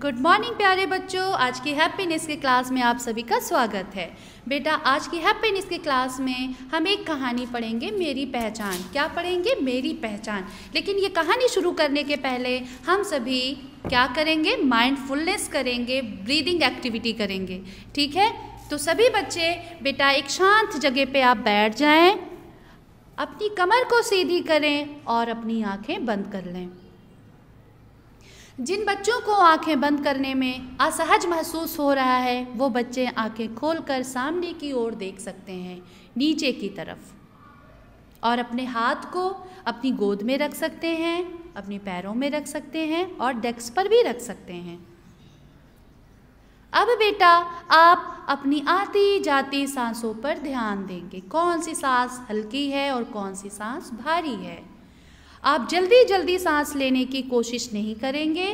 good morning प्यारे बच्चों आज की हैप्पीनेस के क्लास में आप सभी का स्वागत है बेटा आज की हैप्पीनेस के क्लास में हम एक कहानी पढ़ेंगे मेरी पहचान क्या पढ़ेंगे मेरी पहचान लेकिन ये कहानी शुरू करने के पहले हम सभी क्या करेंगे माइंडफुलनेस करेंगे ब्रीदिंग एक्टिविटी करेंगे ठीक है तो सभी बच्चे बेटा एक शांत जगह पर आप बैठ जाएँ अपनी कमर को सीधी करें और अपनी आँखें बंद कर लें जिन बच्चों को आंखें बंद करने में असहज महसूस हो रहा है वो बच्चे आंखें खोलकर सामने की ओर देख सकते हैं नीचे की तरफ और अपने हाथ को अपनी गोद में रख सकते हैं अपने पैरों में रख सकते हैं और डेस्क पर भी रख सकते हैं अब बेटा आप अपनी आती जाती सांसों पर ध्यान देंगे कौन सी सांस हल्की है और कौन सी सांस भारी है आप जल्दी जल्दी सांस लेने की कोशिश नहीं करेंगे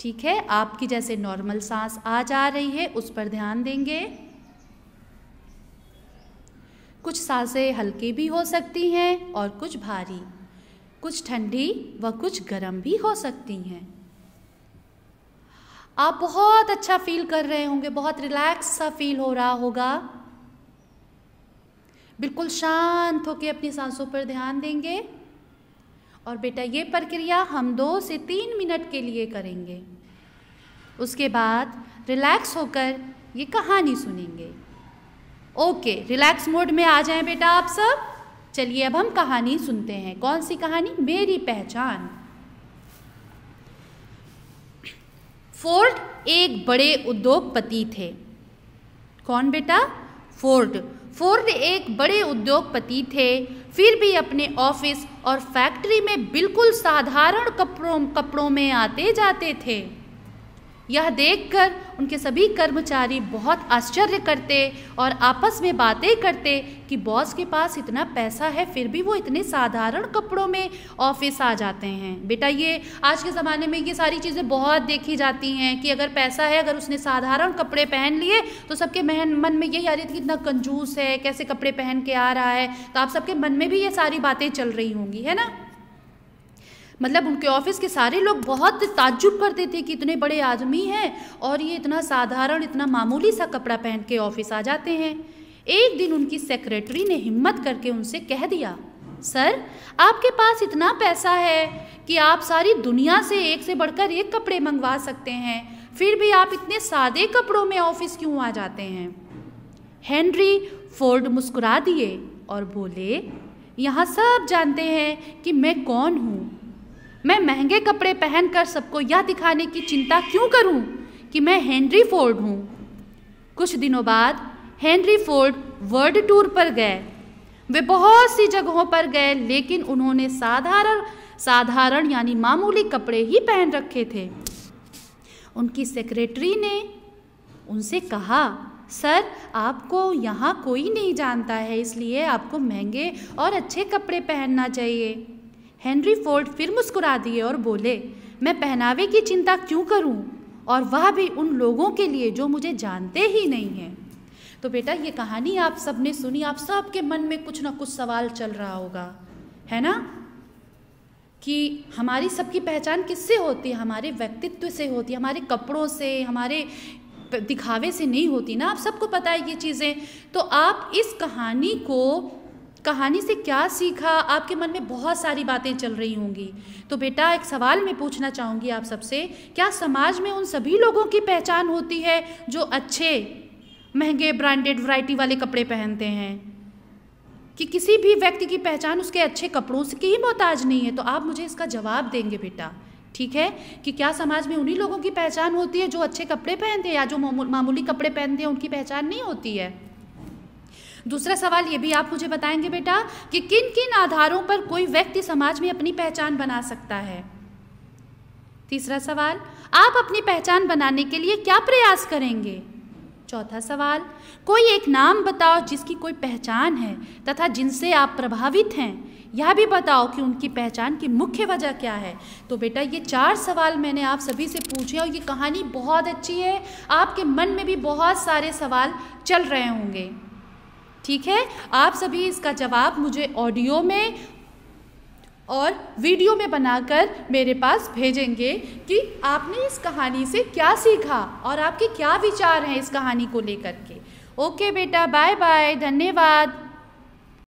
ठीक है आपकी जैसे नॉर्मल सांस आ जा रही है उस पर ध्यान देंगे कुछ सांसें हल्की भी हो सकती हैं और कुछ भारी कुछ ठंडी व कुछ गर्म भी हो सकती हैं आप बहुत अच्छा फील कर रहे होंगे बहुत रिलैक्स सा फील हो रहा होगा बिल्कुल शांत होकर अपनी सांसों पर ध्यान देंगे और बेटा ये प्रक्रिया हम दो से तीन मिनट के लिए करेंगे उसके बाद रिलैक्स होकर ये कहानी सुनेंगे ओके रिलैक्स मोड में आ जाएं बेटा आप सब चलिए अब हम कहानी सुनते हैं कौन सी कहानी मेरी पहचान फोर्ड एक बड़े उद्योगपति थे कौन बेटा फोर्ड फोर्ड एक बड़े उद्योगपति थे फिर भी अपने ऑफिस और फैक्ट्री में बिल्कुल साधारण कपड़ों कपड़ों में आते जाते थे यह देखकर उनके सभी कर्मचारी बहुत आश्चर्य करते और आपस में बातें करते कि बॉस के पास इतना पैसा है फिर भी वो इतने साधारण कपड़ों में ऑफिस आ जाते हैं बेटा ये आज के ज़माने में ये सारी चीज़ें बहुत देखी जाती हैं कि अगर पैसा है अगर उसने साधारण कपड़े पहन लिए तो सबके महन मन में यही आ रही थी कि इतना कंजूस है कैसे कपड़े पहन के आ रहा है तो आप सबके मन में भी ये सारी बातें चल रही होंगी है ना मतलब उनके ऑफिस के सारे लोग बहुत ताज्जुब करते थे कि इतने बड़े आदमी हैं और ये इतना साधारण इतना मामूली सा कपड़ा पहन के ऑफिस आ जाते हैं एक दिन उनकी सेक्रेटरी ने हिम्मत करके उनसे कह दिया सर आपके पास इतना पैसा है कि आप सारी दुनिया से एक से बढ़कर एक कपड़े मंगवा सकते हैं फिर भी आप इतने सादे कपड़ों में ऑफिस क्यों आ जाते हैं हेनरी फोर्ड मुस्कुरा दिए और बोले यहाँ सब जानते हैं कि मैं कौन हूँ मैं महंगे कपड़े पहनकर सबको यह दिखाने की चिंता क्यों करूं कि मैं हेनरी फोर्ड हूं कुछ दिनों बाद हेनरी फोर्ड वर्ल्ड टूर पर गए वे बहुत सी जगहों पर गए लेकिन उन्होंने साधारण साधारण यानी मामूली कपड़े ही पहन रखे थे उनकी सेक्रेटरी ने उनसे कहा सर आपको यहाँ कोई नहीं जानता है इसलिए आपको महंगे और अच्छे कपड़े पहनना चाहिए हेनरी फोर्ड फिर मुस्कुरा दिए और बोले मैं पहनावे की चिंता क्यों करूं और वह भी उन लोगों के लिए जो मुझे जानते ही नहीं हैं तो बेटा ये कहानी आप सब ने सुनी आप सब के मन में कुछ ना कुछ सवाल चल रहा होगा है ना कि हमारी सबकी पहचान किससे होती है हमारे व्यक्तित्व से होती है हमारे कपड़ों से हमारे दिखावे से नहीं होती ना आप सबको पता है ये चीज़ें तो आप इस कहानी को कहानी से क्या सीखा आपके मन में बहुत सारी बातें चल रही होंगी तो बेटा एक सवाल मैं पूछना चाहूँगी आप सबसे क्या समाज में उन सभी लोगों की पहचान होती है जो अच्छे महंगे ब्रांडेड वैरायटी वाले कपड़े पहनते हैं कि किसी भी व्यक्ति की पहचान उसके अच्छे कपड़ों से ही मोहताज नहीं है तो आप मुझे इसका जवाब देंगे बेटा ठीक है कि क्या समाज में उन्हीं लोगों की पहचान होती है जो अच्छे कपड़े पहनते हैं या जो मामूली कपड़े पहनते हैं उनकी पहचान नहीं होती है दूसरा सवाल ये भी आप मुझे बताएंगे बेटा कि किन किन आधारों पर कोई व्यक्ति समाज में अपनी पहचान बना सकता है तीसरा सवाल आप अपनी पहचान बनाने के लिए क्या प्रयास करेंगे चौथा सवाल कोई एक नाम बताओ जिसकी कोई पहचान है तथा जिनसे आप प्रभावित हैं यह भी बताओ कि उनकी पहचान की मुख्य वजह क्या है तो बेटा ये चार सवाल मैंने आप सभी से पूछे और ये कहानी बहुत अच्छी है आपके मन में भी बहुत सारे सवाल चल रहे होंगे ठीक है आप सभी इसका जवाब मुझे ऑडियो में और वीडियो में बनाकर मेरे पास भेजेंगे कि आपने इस कहानी से क्या सीखा और आपके क्या विचार हैं इस कहानी को लेकर के ओके बेटा बाय बाय धन्यवाद